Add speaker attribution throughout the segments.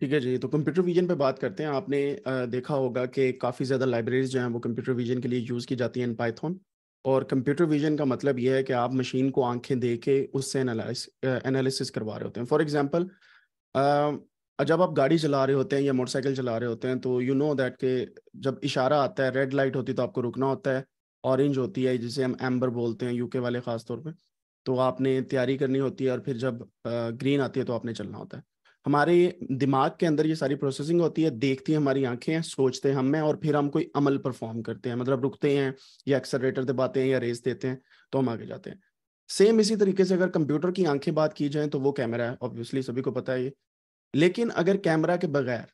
Speaker 1: ठीक है जी तो कंप्यूटर विजन पे बात करते हैं आपने देखा होगा कि काफ़ी ज़्यादा लाइब्रेरीज जो हैं वो कंप्यूटर विजन के लिए यूज़ की जाती हैं इन पाइथन और कंप्यूटर विजन का मतलब ये है कि आप मशीन को आंखें दे के उससे एनालिसिस करवा रहे होते हैं फॉर एग्जांपल जब आप गाड़ी चला रहे होते हैं या मोटरसाइकिल चला रहे होते हैं तो यू नो दैट के जब इशारा आता है रेड लाइट होती है तो आपको रुकना होता है ऑरेंज होती है जिसे हम एम्बर बोलते हैं यूके वाले खास तौर पे तो आपने तैयारी करनी होती है और फिर जब ग्रीन आती है तो आपने चलना होता है हमारे दिमाग के अंदर ये सारी प्रोसेसिंग होती है देखती है हमारी आंखें सोचते हैं हम में और फिर हम कोई अमल परफॉर्म करते हैं मतलब रुकते हैं या एक्सलरेटर दबाते हैं या रेस देते हैं तो हम आगे जाते हैं सेम इसी तरीके से अगर कंप्यूटर की आंखें बात की जाए तो वो कैमरा है ऑब्वियसली सभी को पता है ये लेकिन अगर कैमरा के बगैर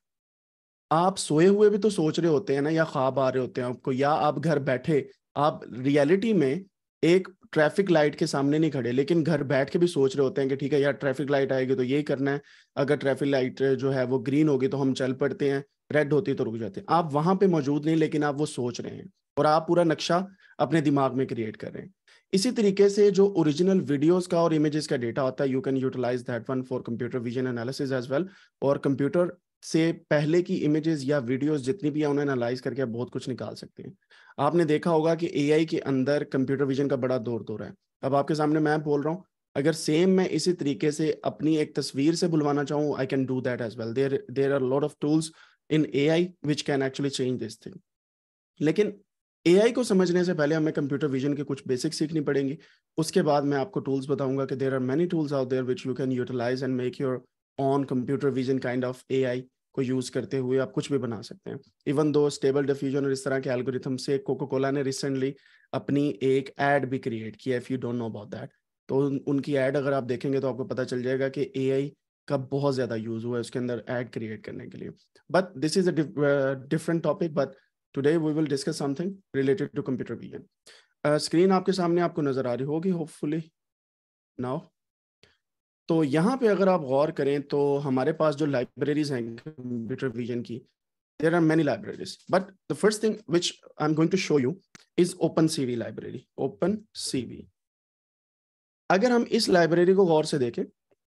Speaker 1: आप सोए हुए भी तो सोच रहे होते हैं ना या ख्वाब आ रहे होते हैं आपको या आप घर बैठे आप रियलिटी में एक ट्रैफिक लाइट के सामने नहीं खड़े लेकिन घर बैठ के भी सोच रहे होते हैं कि ठीक है यार ट्रैफिक लाइट आएगी तो यही करना है अगर ट्रैफिक लाइट जो है वो ग्रीन होगी तो हम चल पड़ते हैं रेड होती है तो रुक जाते हैं आप वहां पे मौजूद नहीं लेकिन आप वो सोच रहे हैं और आप पूरा नक्शा अपने दिमाग में क्रिएट कर रहे हैं इसी तरीके से जो ओरिजिनल वीडियोस का और इमेजेस का डेटा होता है you can utilize that one for computer vision analysis as well और कंप्यूटर से पहले की इमेजेस या वीडियोस जितनी भी है उन्हें एनालाइज करके आप बहुत कुछ निकाल सकते हैं आपने देखा होगा कि ए के अंदर कंप्यूटर विजन का बड़ा दौर दौर है अब आपके सामने मैं बोल रहा हूँ अगर सेम मैं इसी तरीके से अपनी एक तस्वीर से बुलवाना चाहूँ I can do that as well there there are lot of tools in A I which can actually change this thing लेकिन ए को समझने से पहले हमें कंप्यूटर विजन के कुछ बेसिक सीखनी पड़ेंगी उसके बाद मैं आपको टूल्स बताऊंगा कि there are many tools out there which you can utilize and make your own computer vision kind of ए को यूज करते हुए आप कुछ भी बना सकते हैं इवन दो स्टेबल डिफ्यूजन और इस तरह के एल्गोरिथम से कोको कोला ने रिसेंटली अपनी एक एड भी क्रिएट किया if you don't know about that तो उनकी एड अगर आप देखेंगे तो आपको पता चल जाएगा कि ए का बहुत ज्यादा यूज हुआ है उसके अंदर एड क्रिएट करने के लिए but this is a different topic but today we will discuss something related to computer vision screen आपके सामने आपको नजर आ रही होगी होपफुली नाउ तो यहाँ पे अगर आप गौर करें तो हमारे पास जो लाइब्रेरीज हैं कंप्यूटर विजन की there are many libraries but the first thing which I am going to show you is open CV library open CV अगर हम इस लाइब्रेरी को गौर से देखें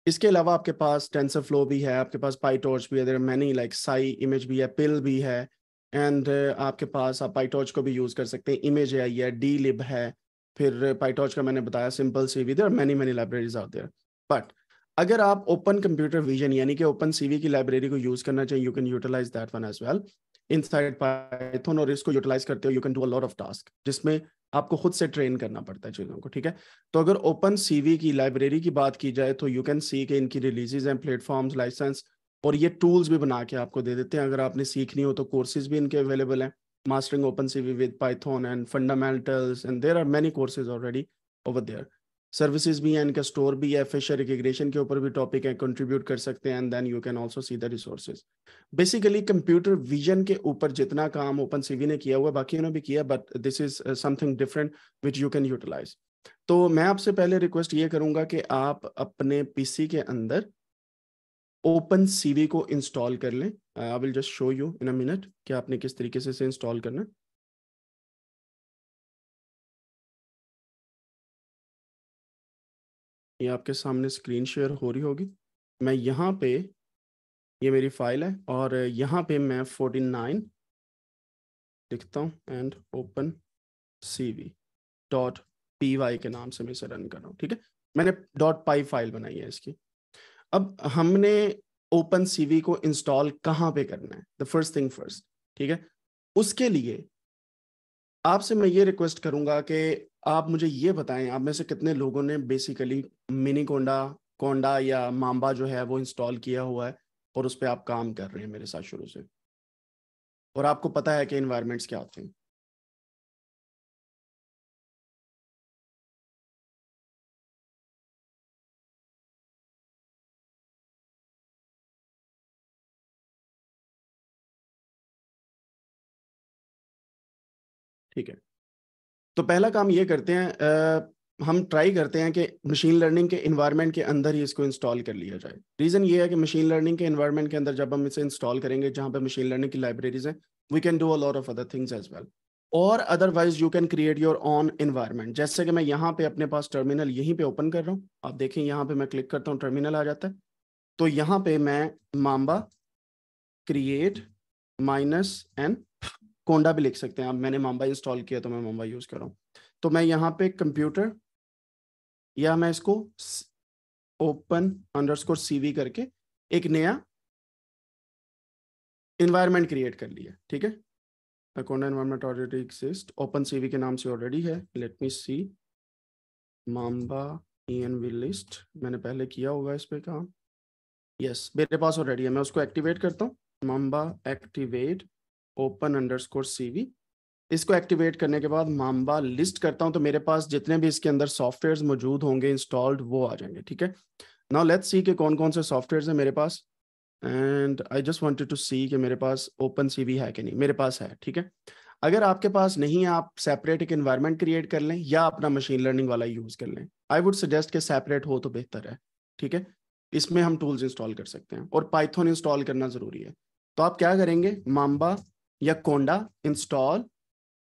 Speaker 1: इसके अलावा आपके पास टेंसर फ्लो भी है आपके पास पाइटॉर्च भी है there many like sci image भी है पिल भी है एंड uh, आपके पास आप पाइटॉर्च को भी यूज़ कर सकते हैं इमेज आई है डी लिब है फिर पाइटॉर्च का मैंने बताया simple C V there many many libraries out there but अगर आप ओपन कंप्यूटर विजन यानी कि ओपन सीवी की लाइब्रेरी को यूज करना चाहिए you can utilize that one as well side Python और इसको यूटिलाइज करते हो you can do a lot of task जिसमें आपको खुद से ट्रेन करना पड़ता है चीज़ों को ठीक है तो अगर ओपन सीवी की लाइब्रेरी की बात की जाए तो यू कैन सी के इनकी रिलीजेज एंड प्लेटफॉर्म लाइसेंस और ये टूल्स भी बना के आपको दे देते हैं अगर आपने सीखनी हो तो कोर्सेज भी इनके अवेलेबल हैं open CV with Python and fundamentals and there are many courses already over there services भी हैं इनका स्टोर भी है फिशर रिकग्रेशन के ऊपर भी टॉपिक है कंट्रीब्यूट कर सकते हैं and then you can also see the resources basically computer vision के ऊपर जितना काम ओपन सीवी ने किया हुआ बाकी उन्होंने भी किया but this is something different which you can utilize तो मैं आपसे पहले रिक्वेस्ट ये करूंगा कि आप अपने पीसी के अंदर ओपन सीवी को इंस्टॉल कर लें I will just show you in a minute कि आपने किस तरीके से इसे इंस्टॉल
Speaker 2: करना है ये आपके सामने स्क्रीन शेयर हो रही होगी मैं यहाँ पे
Speaker 1: ये मेरी फाइल है और यहाँ पे मैं फोर्टी नाइन लिखता हूँ and open C V dot P Y के नाम से मैं इसे रन कर रहा हूँ ठीक है मैंने डॉट पाई फाइल बनाई है इसकी अब हमने ओपन सी वी को इंस्टॉल कहाँ पे करना है द फर्स्ट थिंग फर्स्ट ठीक है उसके लिए आपसे मैं ये रिक्वेस्ट करूंगा कि आप मुझे ये बताएं आप में से कितने लोगों ने बेसिकली मिनी कोंडा कोंडा या मांबा जो है वो इंस्टॉल किया
Speaker 2: हुआ है और उस पर आप काम कर रहे हैं मेरे साथ शुरू से और आपको पता है कि इन्वायरमेंट्स क्या होते हैं ठीक है तो पहला काम ये करते हैं हम
Speaker 1: ट्राई करते हैं कि मशीन लर्निंग के इन्वायरमेंट के अंदर ही इसको इंस्टॉल कर लिया जाए रीज़न ये है कि मशीन लर्निंग के इन्वायरमेंट के अंदर जब हम इसे इंस्टॉल करेंगे जहाँ पे मशीन लर्निंग की लाइब्रेरीज हैं we can do a lot of other things as well और otherwise you can create your own environment जैसे कि मैं यहाँ पे अपने पास टर्मिनल यहीं पे ओपन कर रहा हूँ आप देखें यहाँ पे मैं क्लिक करता हूँ टर्मिनल आ जाता है तो यहाँ पे मैं mamba create minus N conda भी लिख सकते हैं अब मैंने माम्बा इंस्टॉल किया तो मैं माम्बा यूज़ कर रहा हूँ तो मैं यहाँ पे कंप्यूटर या मैं इसको ओपन अंडरस्कोर सीवी करके एक नया इन्वायरमेंट क्रिएट कर लिया ठीक है Anaconda environment already exist open CV के नाम से ऑलरेडी है let me see mamba N V list मैंने पहले किया होगा इस पर काम यस मेरे पास ऑलरेडी है मैं उसको एक्टिवेट करता हूँ mamba activate open underscore CV इसको एक्टिवेट करने के बाद मामबा लिस्ट करता हूं तो मेरे पास जितने भी इसके अंदर सॉफ्टवेयर मौजूद होंगे इंस्टॉल्ड वो आ जाएंगे ठीक है नाउ लेट्स सी के कौन कौन से सॉफ्टवेयर है मेरे पास and I just wanted to see कि मेरे पास ओपन सी है कि नहीं मेरे पास है ठीक है अगर आपके पास नहीं है आप सेपरेट एक इन्वायरमेंट क्रिएट कर लें या अपना मशीन लर्निंग वाला यूज कर लें आई वुड सजेस्ट कि सेपरेट हो तो बेहतर है ठीक है इसमें हम टूल्स इंस्टॉल कर सकते हैं और पाइथन इंस्टॉल करना जरूरी है तो आप क्या करेंगे मामबा या कोंडा इंस्टॉल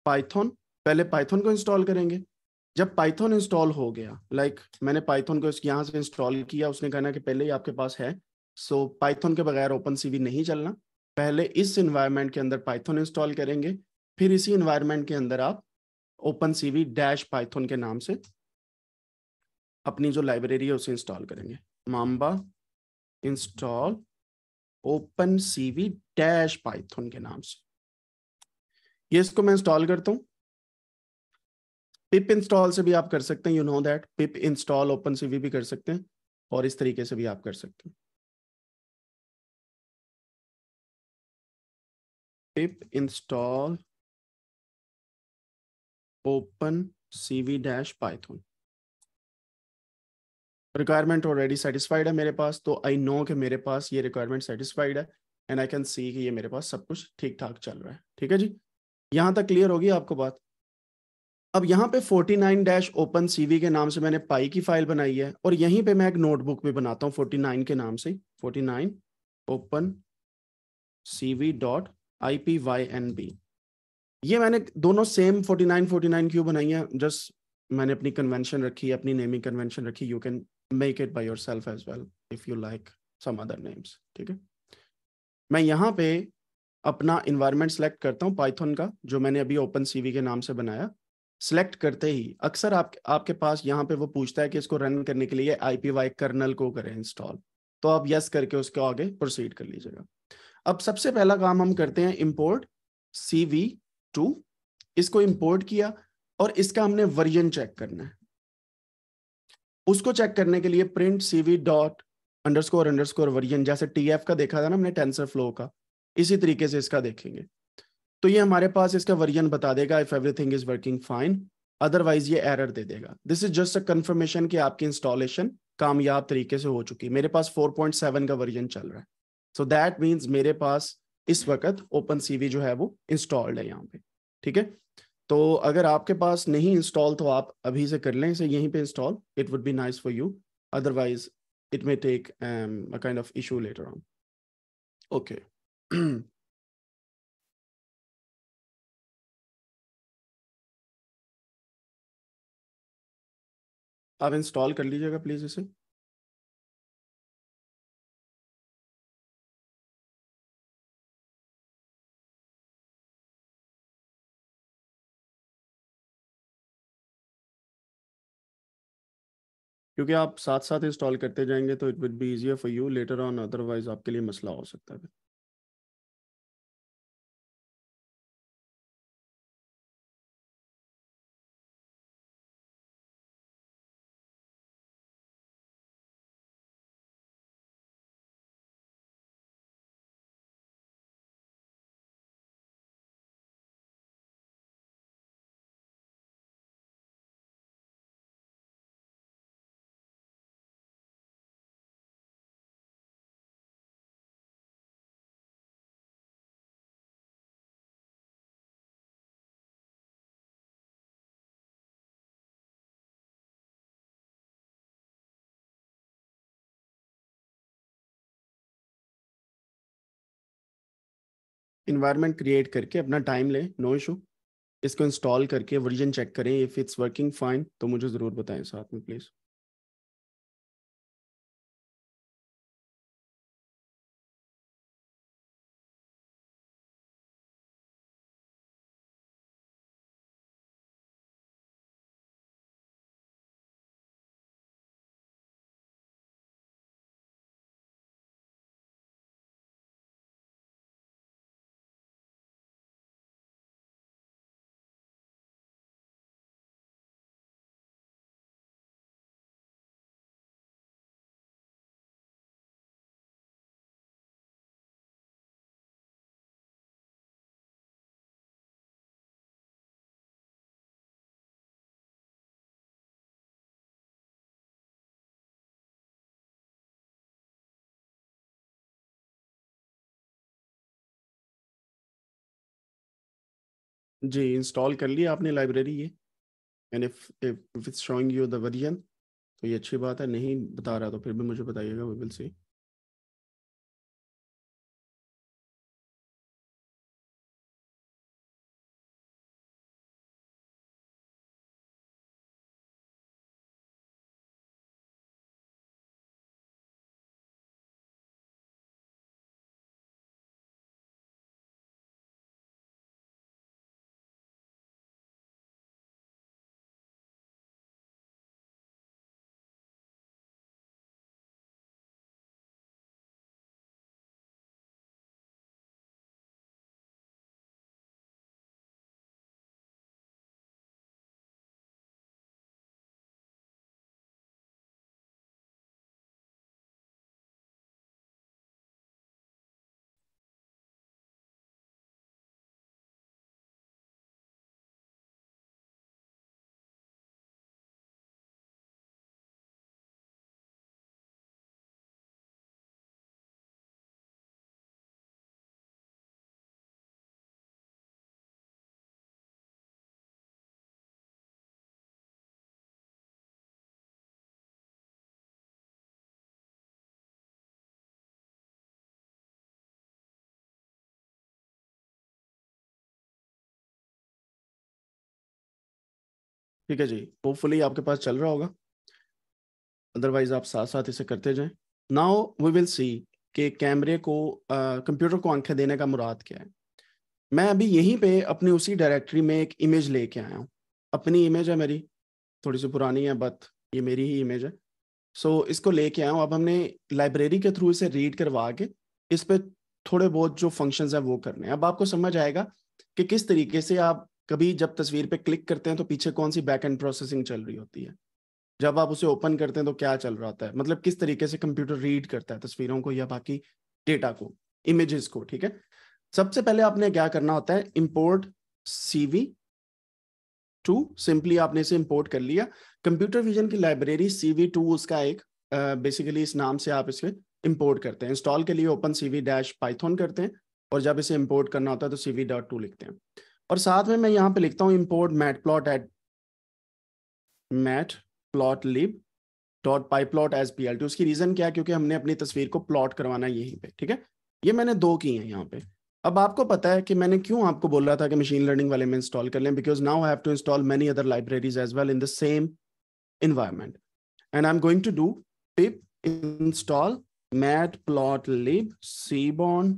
Speaker 1: पाइथन पहले पाइथन को इंस्टॉल करेंगे जब पाइथन इंस्टॉल हो गया लाइक like, मैंने पाइथन को यहाँ से इंस्टॉल किया उसने कहना कि पहले ही आपके पास है सो so, पाइथन के बगैर ओपन सीवी नहीं चलना पहले इस इन्वायरमेंट के अंदर पाइथन इंस्टॉल करेंगे फिर इसी इन्वायरमेंट के अंदर आप ओपन सीवी डैश पाइथन के नाम से अपनी जो लाइब्रेरी है उसे इंस्टॉल करेंगे mamba install open CV dash Python के नाम से ये इसको मैं इंस्टॉल करता हूँ पिप इंस्टॉल से भी आप कर सकते हैं you know that
Speaker 2: pip install open CV भी कर सकते हैं और इस तरीके से भी आप कर सकते हैं pip install open cv dash python
Speaker 1: requirement already satisfied है मेरे पास तो आई नो के मेरे पास ये रिक्वायरमेंट सेटिस्फाइड है एंड आई कैन सी कि ये मेरे पास सब कुछ ठीक ठाक चल रहा है ठीक है जी यहां तक क्लियर होगी आपको बात अब यहाँ पे 49 डैश ओपन सीवी के नाम से मैंने पाई की फाइल बनाई है और यहीं पे मैं एक नोटबुक भी बनाता हूँ 49 के नाम से 49 open CV dot I P Y N B ये मैंने दोनों सेम 49 49 क्यों बनाई है जस्ट मैंने अपनी कन्वेंशन रखी अपनी नेमिंग कन्वेंशन रखी you can make it by yourself as well if you like some other names ठीक है मैं यहाँ पे अपना इन्वायरमेंट सेलेक्ट करता हूँ पाइथन का जो मैंने अभी ओपन सीवी के नाम से बनाया सेलेक्ट करते ही अक्सर आप आपके पास यहाँ पे वो पूछता है कि इसको रन करने के लिए आई कर्नल को करें इंस्टॉल तो आप यस करके उसके आगे प्रोसीड कर लीजिएगा अब सबसे पहला काम हम करते हैं इम्पोर्ट सी वी टू इसको इम्पोर्ट किया और इसका हमने वर्जन चेक करना है उसको चेक करने के लिए print C V dot underscore version जैसे टी एफ का देखा था ना हमने टेंसर फ्लो का इसी तरीके से इसका देखेंगे तो ये हमारे पास इसका वर्जन बता देगा if everything is working fine otherwise ये एरर दे देगा this is just a confirmation कि आपकी इंस्टॉलेशन कामयाब तरीके से हो चुकी है मेरे पास 4.7 का वर्जन चल रहा है सो दैट मीन्स मेरे पास इस वक्त ओपन सीवी जो है वो इंस्टॉल्ड है यहाँ पे ठीक है तो अगर आपके पास नहीं इंस्टॉल तो आप अभी से कर लें इसे यहीं पे install it would be nice for you otherwise it may take a kind of issue later on
Speaker 2: okay आप इंस्टॉल कर लीजिएगा प्लीज इसे क्योंकि आप साथ साथ इंस्टॉल करते जाएंगे तो it will be easier for you later on otherwise आपके लिए मसला हो सकता है इन्वायरमेंट क्रिएट करके अपना टाइम लें नो इशू इसको इंस्टॉल करके वर्जन चेक करें इफ़ इट्स वर्किंग फाइन तो मुझे ज़रूर बताएं साथ में प्लीज़ जी इंस्टॉल कर लिया आपने लाइब्रेरी ये and if if it's showing you the version तो ये अच्छी बात है नहीं बता रहा तो फिर भी मुझे बताइएगा वी विल सी ठीक है जी होपफुली आपके पास चल रहा होगा
Speaker 1: अदरवाइज आप साथ साथ इसे करते जाएं नाउ वी विल सी के कैमरे को कंप्यूटर को आंखें देने का मुराद क्या है मैं अभी यहीं पे अपनी उसी डायरेक्टरी में एक इमेज लेके आया हूँ अपनी इमेज है मेरी थोड़ी सी पुरानी है बट ये मेरी ही इमेज है सो so, इसको लेके आया हूँ अब हमने लाइब्रेरी के थ्रू इसे रीड करवा के इस पर थोड़े बहुत जो फंक्शंस हैं वो करने हैं अब आपको समझ आएगा कि किस तरीके से आप कभी जब तस्वीर पे क्लिक करते हैं तो पीछे कौन सी बैक एंड प्रोसेसिंग चल रही होती है जब आप उसे ओपन करते हैं तो क्या चल रहा होता है मतलब किस तरीके से कंप्यूटर रीड करता है तस्वीरों को या बाकी डेटा को इमेजेस को ठीक है सबसे पहले आपने क्या करना होता है इम्पोर्ट सीवी टू सिंपली आपने इसे इम्पोर्ट कर लिया कंप्यूटर विजन की लाइब्रेरी सीवी टू उसका एक बेसिकली uh, इस नाम से आप इसे इम्पोर्ट करते हैं इंस्टॉल के लिए ओपन सीवी डैश पाइथन करते हैं और जब इसे इम्पोर्ट करना होता है तो सीवी डॉट टू लिखते हैं और साथ में मैं यहाँ पे लिखता हूँ import mat plot at matplotlib dot pyplot as P L T उसकी रीजन क्या है क्योंकि हमने अपनी तस्वीर को प्लॉट करवाना यहीं पे ठीक है ये मैंने दो की हैं यहाँ पे अब आपको पता है कि मैंने क्यों आपको बोल रहा था कि मशीन लर्निंग वाले में इंस्टॉल कर लें because now have to install many other libraries as well in the same environment and I am going to do pip install matplotlib seaborn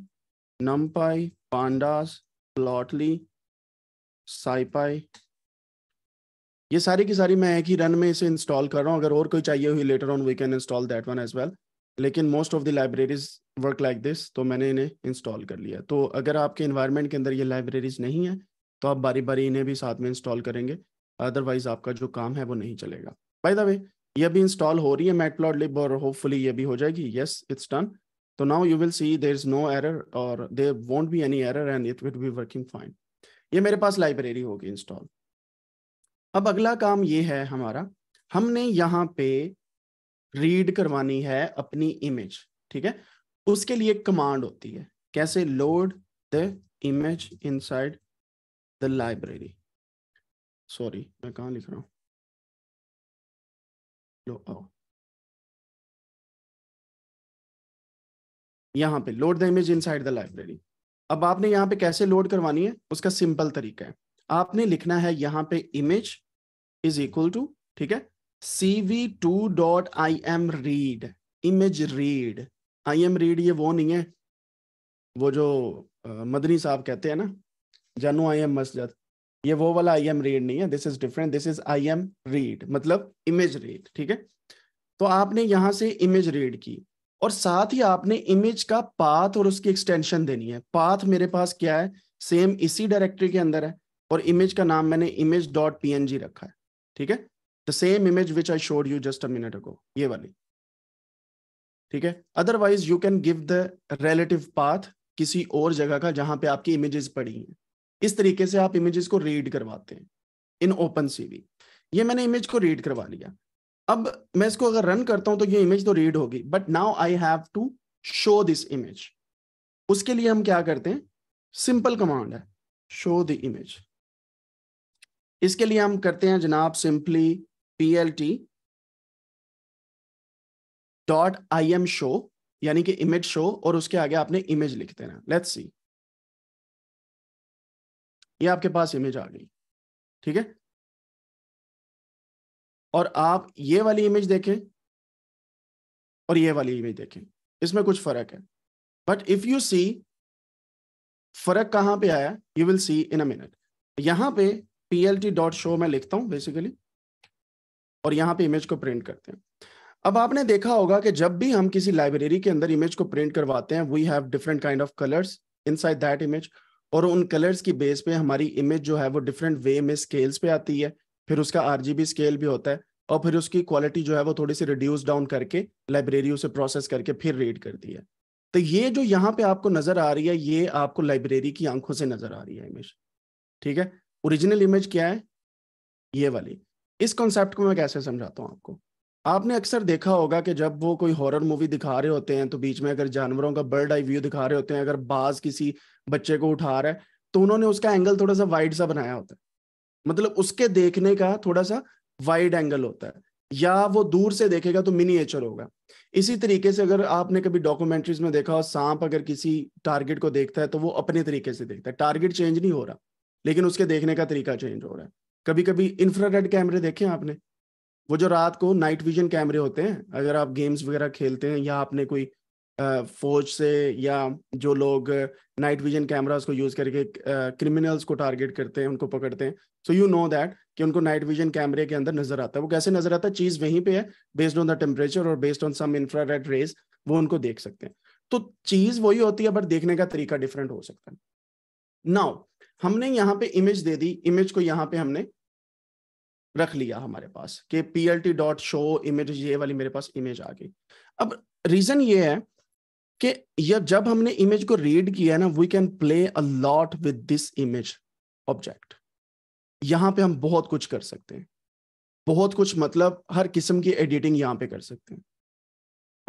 Speaker 1: numpy pandas plotly scipy ये सारी की सारी मैं एक ही रन में इसे इंस्टॉल कर रहा हूँ अगर और कोई चाहिए हुई later on we can install that one as well लेकिन most of the libraries work like this तो मैंने इन्हें इंस्टॉल कर लिया तो अगर आपके इन्वायरमेंट के अंदर ये लाइब्रेरीज नहीं है तो आप बारी बारी इन्हें भी साथ में इंस्टॉल करेंगे अदरवाइज आपका जो काम है वो नहीं चलेगा बाय द वे ये भी इंस्टॉल हो रही है मैट प्लॉट लिप और होपफुली ये भी हो जाएगी येस इट्स डन तो now you will see there is no error और there won't be any error and it will be working fine ये मेरे पास लाइब्रेरी होगी इंस्टॉल अब अगला काम ये है हमारा हमने यहाँ पे रीड करवानी है अपनी इमेज ठीक है उसके लिए कमांड होती है कैसे load the image inside the
Speaker 2: library sorry मैं कहा लिख रहा हूं यहां पे load the image inside the library अब आपने यहाँ पे कैसे लोड करवानी है उसका सिंपल तरीका है
Speaker 1: आपने लिखना है यहाँ पे इमेज इज इक्वल टू ठीक है V two dot I M read image read I M read ये वो नहीं है वो जो मदनी साहब कहते हैं ना जानू आई एम मस्जिद ये वो वाला आई एम रीड नहीं है this is different this is I M read मतलब इमेज रीड ठीक है तो आपने यहां से इमेज रीड की और साथ ही आपने इमेज का पाथ और उसकी एक्सटेंशन देनी है पाथ मेरे पास क्या है सेम इसी डायरेक्टरी के अंदर है और इमेज का नाम मैंने इमेज डॉट पी रखा है ठीक है the same image which I showed you just a minute ago ये वाली ठीक है otherwise you can give the relative path किसी और जगह का जहां पे आपकी इमेजेस पड़ी हैं इस तरीके से आप इमेजेस को रीड करवाते हैं इन ओपन सीवी ये मैंने इमेज को रीड करवा लिया अब मैं इसको अगर रन करता हूं तो ये इमेज तो रीड होगी but now I have to show this image उसके लिए हम क्या करते हैं सिंपल कमांड है शो द इमेज इसके लिए हम करते हैं जनाब simply P L T
Speaker 2: dot I M show यानी कि इमेज शो और उसके आगे आपने इमेज लिख देना लेट्स सी ये आपके पास इमेज आ गई ठीक है और आप ये वाली इमेज देखें और ये वाली इमेज देखें इसमें कुछ फर्क है
Speaker 1: बट इफ यू सी फर्क कहां पे आया you will see in a minute यहाँ पे P L T dot show में लिखता हूं बेसिकली और यहाँ पे इमेज को प्रिंट करते हैं अब आपने देखा होगा कि जब भी हम किसी लाइब्रेरी के अंदर इमेज को प्रिंट करवाते हैं we have different kind of colours inside that image और उन कलर्स की बेस पे हमारी इमेज जो है वो डिफरेंट वे में स्केल्स पे आती है फिर उसका आरजीबी स्केल भी होता है और फिर उसकी क्वालिटी जो है वो थोड़ी सी रिड्यूस डाउन करके लाइब्रेरी उसे प्रोसेस करके फिर रीड करती है तो ये जो यहाँ पे आपको नजर आ रही है ये आपको लाइब्रेरी की आंखों से नजर आ रही है इमेज ठीक है ओरिजिनल इमेज क्या है ये वाली इस कॉन्सेप्ट को मैं कैसे समझाता हूँ आपको आपने अक्सर देखा होगा कि जब वो कोई हॉरर मूवी दिखा रहे होते हैं तो बीच में अगर जानवरों का बर्ड आई व्यू दिखा रहे होते हैं अगर बाज किसी बच्चे को उठा रहा है तो उन्होंने उसका एंगल थोड़ा सा वाइड सा बनाया होता है मतलब उसके देखने का थोड़ा सा वाइड एंगल होता है या वो दूर से देखेगा तो मिनिएचर होगा इसी तरीके से अगर आपने कभी डॉक्यूमेंट्रीज में देखा हो सांप अगर किसी टारगेट को देखता है तो वो अपने तरीके से देखता है टारगेट चेंज नहीं हो रहा लेकिन उसके देखने का तरीका चेंज हो रहा है कभी कभी इंफ्रारेड कैमरे देखे आपने वो जो रात को नाइट विजन कैमरे होते हैं अगर आप गेम्स वगैरह खेलते हैं या आपने कोई फौज से या जो लोग नाइट विजन कैमरास को यूज करके क्रिमिनल्स को टारगेट करते हैं उनको पकड़ते हैं सो यू नो दैट कि उनको नाइट विजन कैमरे के अंदर नजर आता है वो कैसे नजर आता है चीज वहीं पे है बेस्ड ऑन द टेम्परेचर और based on some infrared rays वो उनको देख सकते हैं तो चीज वही होती है बट देखने का तरीका डिफरेंट हो सकता है नाउ हमने यहाँ पे इमेज दे दी इमेज को यहाँ पे हमने रख लिया हमारे पास कि P L T dot show image ये वाली मेरे पास इमेज आ गई अब रीजन ये है कि जब हमने इमेज को रीड किया ना we can play a lot with this image object यहाँ पे हम बहुत कुछ कर सकते हैं बहुत कुछ मतलब हर किस्म की एडिटिंग यहाँ पे कर सकते हैं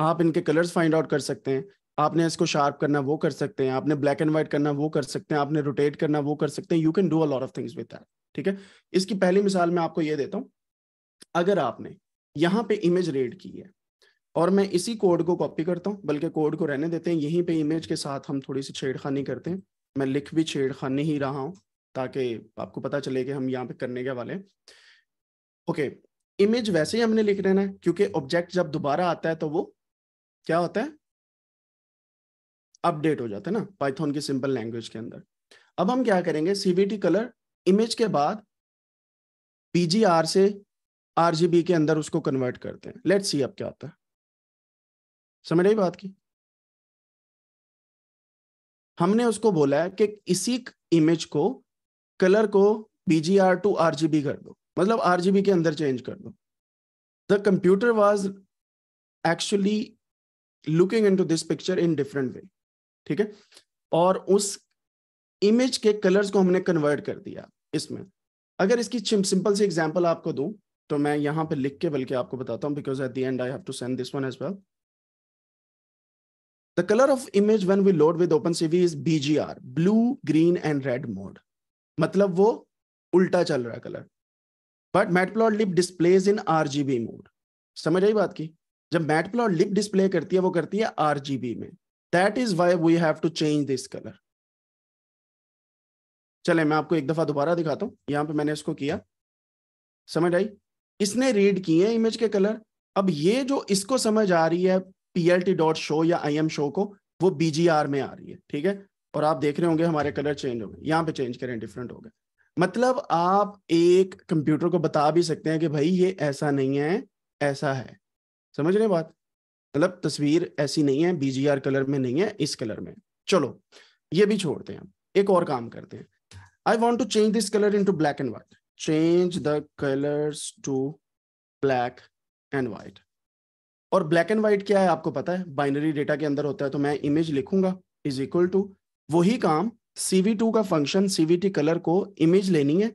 Speaker 1: आप इनके कलर्स फाइंड आउट कर सकते हैं आपने इसको शार्प करना वो कर सकते हैं आपने ब्लैक एंड व्हाइट करना वो कर सकते हैं आपने रोटेट करना वो कर सकते हैं you can do a lot of things with that ठीक है इसकी पहली मिसाल मैं आपको ये देता हूँ अगर आपने यहाँ पे इमेज रेड की है और मैं इसी कोड को कॉपी करता हूँ बल्कि कोड को रहने देते हैं यहीं पे इमेज के साथ हम थोड़ी सी छेड़खानी करते हैं मैं लिख भी छेड़खानी ही रहा हूँ ताकि आपको पता चले कि हम यहाँ पे करने के वाले ओके okay, इमेज वैसे ही हमने लिख रहना है क्योंकि ऑब्जेक्ट जब दोबारा आता है तो वो क्या होता है अपडेट हो जाता है ना पाइथन की सिंपल लैंग्वेज के अंदर अब हम क्या करेंगे सीबीटी कलर इमेज के बाद पीजीआर से आरजीबी के अंदर उसको कन्वर्ट
Speaker 2: करते हैं लेट्स सी अब क्या होता है समझ रही बात की हमने उसको बोला है कि इसी इमेज को कलर को
Speaker 1: बीजीआर टू बी कर दो मतलब बी के अंदर चेंज कर दो the computer was actually looking into this picture in different way ठीक है और उस इमेज के कलर्स को हमने कन्वर्ट कर दिया इसमें अगर इसकी सिंपल सी एग्जाम्पल आपको दूं तो मैं यहाँ पे लिख के बल्कि आपको बताता हूँ because at the end I have to send this one as well the colour of image when we load with open CV is BGR blue green and red mode मतलब वो उल्टा चल रहा है colour but matplotlib displays in B mode समझ आई बात की जब मैटप्लॉट लिप डिस्प्ले करती है वो करती है बी में that is why we have to change this colour चले मैं आपको एक दफा दोबारा दिखाता हूँ यहां पे मैंने इसको किया समझ आई इसने रीड किए इमेज के कलर अब ये जो इसको समझ आ रही है P L T dot show या आई एम शो को वो बीजीआर में आ रही है ठीक है और आप देख रहे होंगे हमारे कलर चेंज हो गए यहाँ पे चेंज करें डिफरेंट हो गए मतलब आप एक कंप्यूटर को बता भी सकते हैं कि भाई ये ऐसा नहीं है ऐसा है समझ रहे बात मतलब तस्वीर ऐसी नहीं है बीजीआर कलर में नहीं है इस कलर में चलो ये भी छोड़ते हैं एक और काम करते हैं I want to change this colour into black and white change the colours to black and white और ब्लैक एंड व्हाइट क्या है आपको पता है बाइनरी डेटा के अंदर होता है तो मैं इमेज लिखूंगा इज इक्वल टू वही काम टू का फंक्शन टी कलर को इमेज लेनी है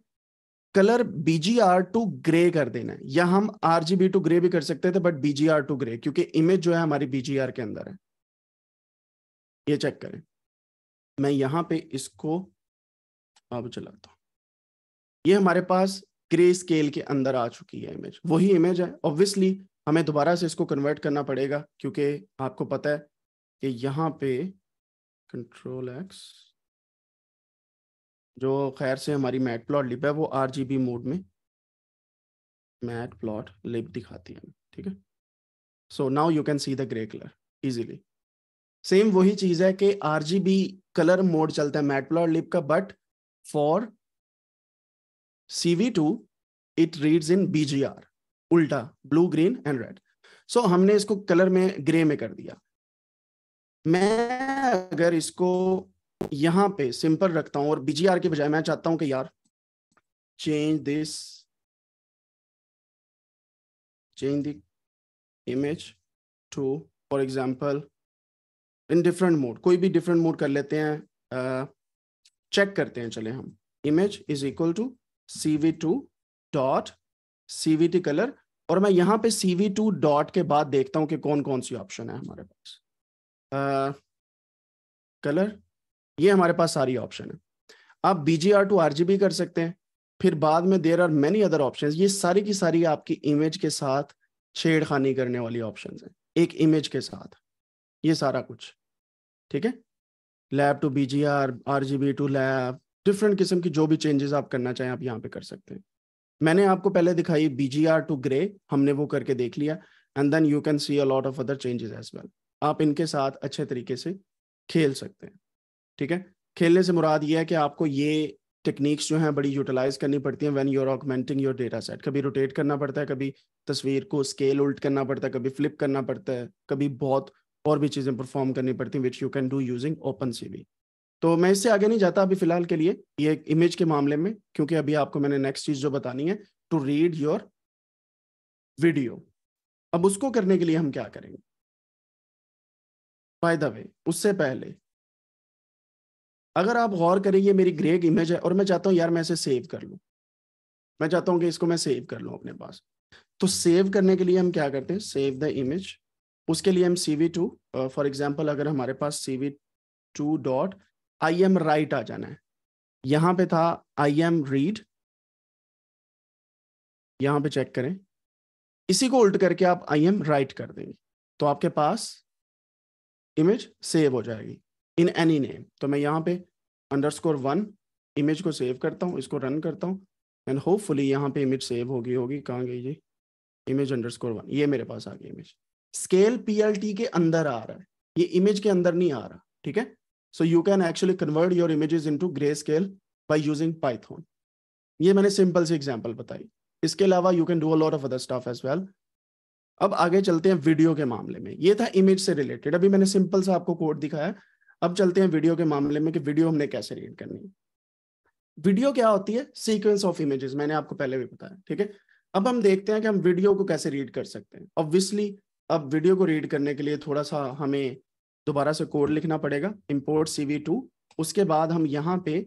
Speaker 1: कलर आर टू ग्रे कर देना है या हम R G B to grey भी कर सकते थे बट बीजीआर टू ग्रे क्योंकि इमेज जो है हमारी बीजीआर के अंदर है ये चेक करें मैं यहां पे इसको अब चलाता हूँ ये हमारे पास ग्रे स्केल के अंदर आ चुकी है इमेज वही इमेज है ऑब्वियसली हमें दोबारा से इसको कन्वर्ट करना पड़ेगा क्योंकि आपको पता है कि यहाँ पे कंट्रोल एक्स जो खैर से हमारी मैट प्लॉट लिप है वो आर जी बी मोड में मैट प्लॉट लिप दिखाती है ठीक है so now you can see the grey colour easily same वही चीज है कि R G B colour mode चलता है मैट प्लॉट लिप का but for C V two it reads in B G R उल्टा blue green and red so हमने इसको कलर में ग्रे में कर दिया मैं अगर इसको यहां पे सिंपल रखता हूं और बीजीआर के बजाय मैं चाहता हूं कि यार
Speaker 2: change this change the image to for example in different mode
Speaker 1: कोई भी डिफरेंट मोड कर लेते हैं चेक uh, करते हैं चले हम image is equal to C V two dot CV colour और मैं यहां पे सी वी टू डॉट के बाद देखता हूं कि कौन कौन सी ऑप्शन है हमारे पास कलर ये हमारे पास सारी ऑप्शन है आप बीजीआर टू आरजीबी कर सकते हैं फिर बाद में there are many other option ये सारी की सारी आपकी इमेज के साथ छेड़खानी करने वाली ऑप्शन है एक इमेज के साथ ये सारा कुछ ठीक है lab to B G R R G B to lab different किस्म की जो भी चेंजेस आप करना चाहें आप यहाँ पे कर सकते हैं मैंने आपको पहले दिखाई B G R to grey हमने वो करके देख लिया and then you can see a lot of other changes as well आप इनके साथ अच्छे तरीके से खेल सकते हैं ठीक है खेलने से मुराद ये है कि आपको ये टेक्निक्स जो हैं बड़ी यूटिलाइज करनी पड़ती हैं when you are augmenting your data set कभी रोटेट करना पड़ता है कभी तस्वीर को स्केल उल्ट करना पड़ता है कभी फ्लिप करना पड़ता है कभी बहुत और भी चीज़ें परफॉर्म करनी पड़ती हैं which you can do using open C तो मैं इससे आगे नहीं जाता अभी फिलहाल के लिए ये इमेज के मामले में क्योंकि अभी आपको मैंने नेक्स्ट चीज़ जो बतानी है टू रीड योर वीडियो अब उसको करने के लिए हम क्या करेंगे बाय द वे उससे पहले अगर आप गौर करें ये मेरी ग्रे इमेज है और मैं चाहता हूँ यार मैं इसे सेव कर लूँ मैं चाहता हूँ कि इसको मैं सेव कर लूँ अपने पास तो सेव करने के लिए हम क्या करते हैं सेव द इमेज उसके लिए हम C V two for example अगर हमारे पास C V two dot I M write आ जाना है यहाँ पे था आई एम रीड यहाँ पे चेक करें इसी को उल्ट करके आप आई एम राइट कर देंगे तो आपके पास इमेज सेव हो जाएगी इन एनी नेम तो मैं यहाँ पे अंडर स्कोर वन इमेज को सेव करता हूँ इसको रन करता हूँ एंड होपफुली यहाँ पे इमेज सेव होगी होगी कहाँ गई जी इमेज अंडर स्कोर वन ये मेरे पास आ गई इमेज स्केल टी के अंदर आ रहा है ये इमेज के अंदर नहीं आ रहा ठीक है so you can actually convert your images into greyscale by using Python ये मैंने सिंपल सी एग्जांपल बताई इसके अलावा you can do a lot of other stuff as well अब आगे चलते हैं वीडियो के मामले में ये था इमेज से रिलेटेड अभी मैंने सिंपल सा आपको कोड दिखाया अब चलते हैं वीडियो के मामले में कि वीडियो हमने कैसे रीड करनी है वीडियो क्या होती है सीक्वेंस ऑफ इमेजेस मैंने आपको पहले भी बताया ठीक है अब हम देखते हैं कि हम वीडियो को कैसे रीड कर सकते हैं ऑब्वियसली अब वीडियो को रीड करने के लिए थोड़ा सा हमें दोबारा से कोड लिखना पड़ेगा इम्पोर्ट सी उसके बाद हम यहाँ पे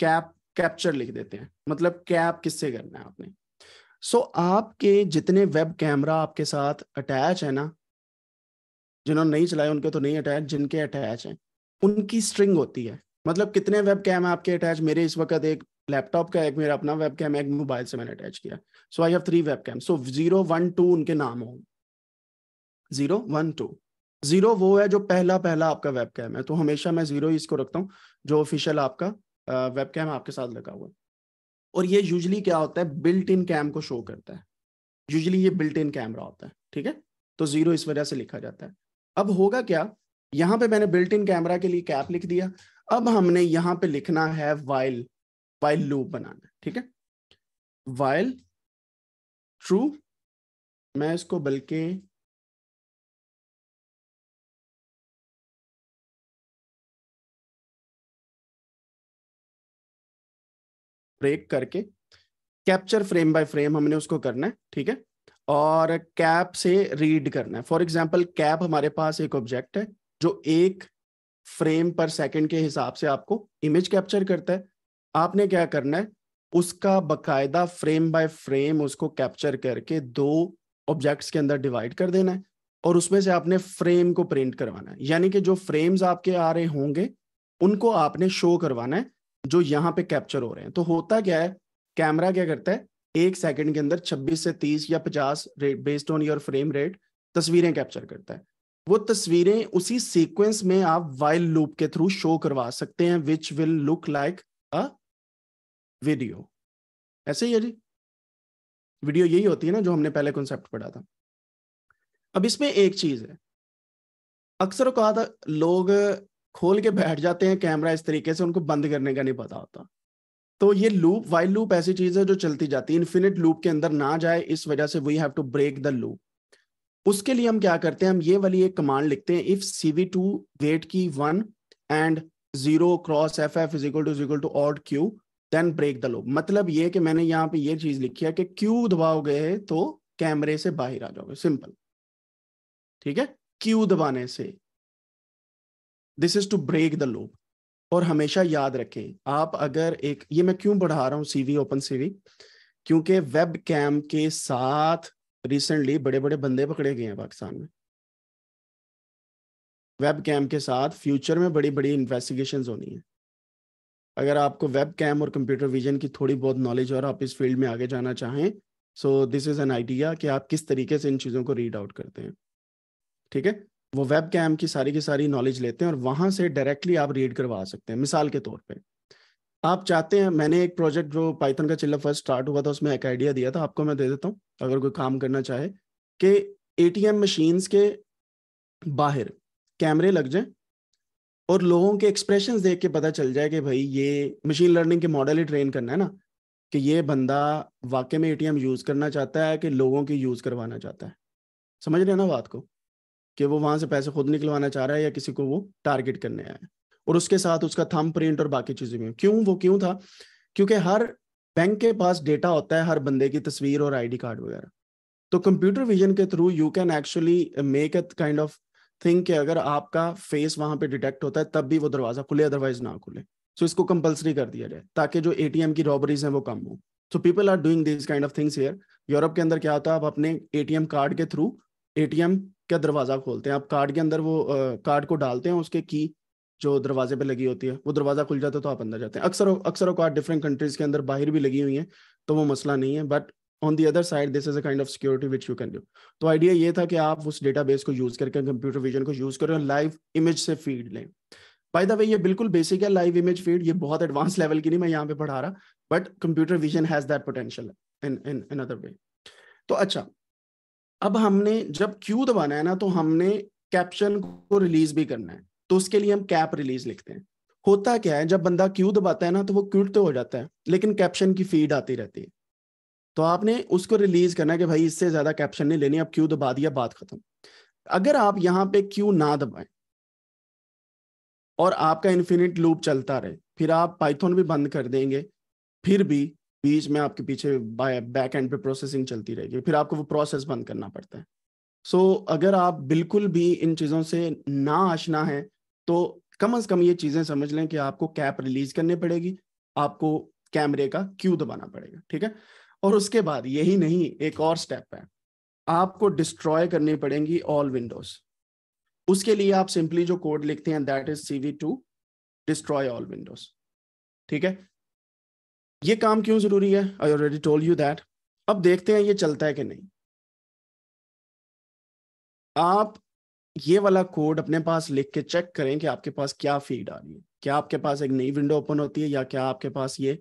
Speaker 1: कैप कैप्चर लिख देते हैं मतलब कैप किससे करना है आपने सो आपके जितने वेब कैमरा आपके साथ अटैच है ना जिन्होंने नहीं चलाए उनके तो नहीं अटैच जिनके अटैच हैं उनकी स्ट्रिंग होती है मतलब कितने वेब कैम है आपके अटैच मेरे इस वक्त एक लैपटॉप का एक मेरा अपना वेब कैम एक मोबाइल से मैंने अटैच किया so I have three webcam so zero one two उनके नाम हो जीरो वन टू जीरो वो है जो पहला पहला आपका वेब कैम है तो हमेशा मैं जीरो ही इसको रखता हूँ जो ऑफिशियल आपका वेब कैम आपके साथ लगा हुआ है और ये यूजली क्या होता है बिल्ट इन कैम को शो करता है यूजली ये बिल्ट इन कैमरा होता है ठीक है तो जीरो इस वजह से लिखा जाता है अब होगा क्या यहाँ पे मैंने बिल्ट इन कैमरा के लिए कैप लिख दिया अब हमने यहाँ पे लिखना है वाइल वाइल लूप बनाना है ठीक
Speaker 2: है वाइल ट्रू मैं इसको बल्कि ब्रेक करके कैप्चर फ्रेम बाय फ्रेम हमने उसको करना है ठीक है और कैप से
Speaker 1: रीड करना है फॉर एग्जाम्पल कैप हमारे पास एक ऑब्जेक्ट है जो एक फ्रेम पर सेकेंड के हिसाब से आपको इमेज कैप्चर करता है आपने क्या करना है उसका बकायदा फ्रेम बाय फ्रेम उसको कैप्चर करके दो ऑब्जेक्ट्स के अंदर डिवाइड कर देना है और उसमें से आपने फ्रेम को प्रिंट करवाना है यानी कि जो फ्रेम्स आपके आ रहे होंगे उनको आपने शो करवाना है जो यहाँ पे कैप्चर हो रहे हैं तो होता क्या है कैमरा क्या करता है एक सेकंड के अंदर 26 से 30 या 50 rate based on your frame rate तस्वीरें कैप्चर करता है वो तस्वीरें उसी सीक्वेंस में आप वाइल लूप के थ्रू शो करवा सकते हैं which will look like a video ऐसे ही है जी वीडियो यही होती है ना जो हमने पहले कॉन्सेप्ट पढ़ा था अब इसमें एक चीज है अक्सर कहा था लोग खोल के बैठ जाते हैं कैमरा इस तरीके से उनको बंद करने का नहीं पता होता तो ये लूप वाइल लूप ऐसी चीज है जो चलती जाती है इन्फिनिट लूप के अंदर ना जाए इस वजह से we have to break the loop उसके लिए हम क्या करते हैं हम ये वाली एक कमांड लिखते हैं if C V two wait key one and zero cross F F equal to equal to ord Q then break the loop मतलब ये कि मैंने यहाँ पे ये चीज लिखी है कि क्यू दबाओ गए तो कैमरे से बाहर आ जाओगे सिंपल ठीक है क्यू दबाने से this is to break the loop और हमेशा याद रखें आप अगर एक ये मैं क्यों बढ़ा रहा हूँ सीवी ओपन सीवी क्योंकि वेब कैम के साथ रिसेंटली बड़े बड़े बंदे पकड़े गए हैं पाकिस्तान में वेब कैम के साथ फ्यूचर में बड़ी बड़ी इन्वेस्टिगेशन होनी है अगर आपको वेब कैम और कंप्यूटर विजन की थोड़ी बहुत नॉलेज और आप इस फील्ड में आगे जाना चाहें so this is an idea कि आप किस तरीके से इन चीज़ों को रीड आउट करते हैं ठीक है वो वेब कैम की सारी की सारी नॉलेज लेते हैं और वहां से डायरेक्टली आप रीड करवा सकते हैं मिसाल के तौर पे आप चाहते हैं मैंने एक प्रोजेक्ट जो पाइथन का चिल्ला फर्स्ट स्टार्ट हुआ था उसमें एक आइडिया दिया था आपको मैं दे देता हूँ अगर कोई काम करना चाहे कि एटीएम मशीन्स के बाहर कैमरे लग जाए और लोगों के एक्सप्रेशन देख के पता चल जाए कि भाई ये मशीन लर्निंग के मॉडल ही ट्रेन करना है ना कि ये बंदा वाकई में एटीएम यूज करना चाहता है कि लोगों की यूज करवाना चाहता है समझ रहे ना बात को कि वो वहां से पैसे खुद निकलवाना चाह रहा है या किसी को वो टारगेट करने आया है और उसके साथ उसका थम प्रिंट और बाकी चीजें भी क्यों वो क्यों था क्योंकि हर बैंक के पास डेटा होता है हर बंदे की तस्वीर और आईडी कार्ड वगैरह तो कंप्यूटर विजन के through you can actually make a kind of thing कि अगर आपका फेस वहां पे डिटेक्ट होता है तब भी वो दरवाजा खुले अदरवाइज ना खुले सो so इसको कंपलसरी कर दिया जाए ताकि जो एटीएम की रॉबरीज हैं वो कम हो so people are doing this kind of things here Europe के अंदर क्या होता है आप अपने एटीएम कार्ड के थ्रू एटीएम का दरवाज़ा खोलते हैं आप कार्ड के अंदर वो कार्ड को डालते हैं उसके की जो दरवाजे पे लगी होती है वो दरवाज़ा खुल जाता है तो आप अंदर जाते हैं अक्सर अक्सर कार्ड डिफरेंट कंट्रीज के अंदर बाहर भी लगी हुई है तो वो मसला नहीं है but on the other side this is a kind of security which you can do तो आइडिया ये था कि आप उस डेटाबेस को यूज करके कंप्यूटर विजन को यूज करें लाइव इमेज से फीड लें बाय द वे ये बिल्कुल बेसिक है लाइव इमेज फीड ये बहुत एडवांस लेवल की नहीं मैं यहाँ पे पढ़ा रहा but computer vision has that potential in in another way तो अच्छा अब हमने जब क्यू दबाना है ना तो हमने कैप्शन को रिलीज भी करना है तो उसके लिए हम कैप रिलीज लिखते हैं होता क्या है जब बंदा क्यू दबाता है ना तो वो क्यूट तो हो जाता है लेकिन कैप्शन की फीड आती रहती है तो आपने उसको रिलीज करना है कि भाई इससे ज्यादा कैप्शन नहीं लेनी अब क्यू दबा दिया बात खत्म अगर आप यहाँ पे क्यू ना दबाएं और आपका इन्फिनिट लूप चलता रहे फिर आप पाइथन भी बंद कर देंगे फिर भी बीच में आपके पीछे बैक एंड पे प्रोसेसिंग चलती रहेगी फिर आपको वो प्रोसेस बंद करना पड़ता है सो so, अगर आप बिल्कुल भी इन चीज़ों से ना आशना है तो कम अज कम ये चीज़ें समझ लें कि आपको कैप रिलीज करनी पड़ेगी आपको कैमरे का क्यू दबाना पड़ेगा ठीक है और उसके बाद यही नहीं एक और स्टेप है आपको डिस्ट्रॉय करनी पड़ेंगी ऑल विंडोज उसके लिए आप सिंपली जो कोड लिखते हैं that is C V two destroy all windows ठीक है ये काम क्यों जरूरी है I already told you that अब देखते हैं ये चलता है कि नहीं आप ये वाला कोड अपने पास लिख के चेक करें कि आपके पास क्या फीड आ रही है क्या आपके पास एक नई विंडो ओपन होती है या क्या आपके पास ये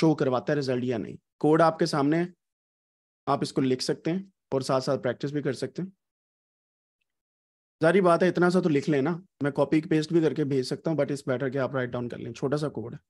Speaker 1: शो करवाता है रिजल्ट या नहीं कोड आपके सामने आप इसको लिख सकते हैं और साथ साथ प्रैक्टिस भी कर सकते हैं जारी बात है इतना सा तो लिख लेना मैं कॉपी पेस्ट भी करके भेज सकता हूँ
Speaker 2: बट इस बेटर के आप राइट डाउन कर लें छोटा सा कोड है